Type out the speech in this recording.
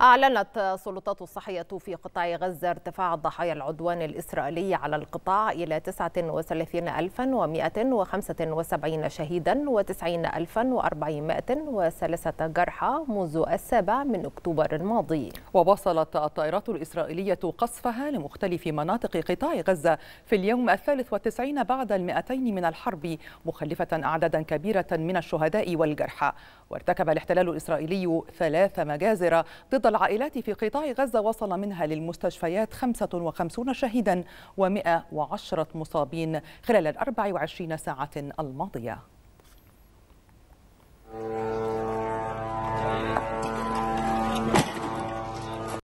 أعلنت السلطات الصحية في قطاع غزة ارتفاع ضحايا العدوان الإسرائيلي على القطاع إلى 39175 شهيدا و90403 جرحى منذ السابع من أكتوبر الماضي وواصلت الطائرات الإسرائيلية قصفها لمختلف مناطق قطاع غزة في اليوم الثالث والتسعين بعد المئتين من الحرب مخلفة أعدادا كبيرة من الشهداء والجرحى وارتكب الاحتلال الإسرائيلي ثلاث مجازر ضد العائلات في قطاع غزة وصل منها للمستشفيات 55 شهيدا و110 مصابين خلال ال 24 ساعة الماضية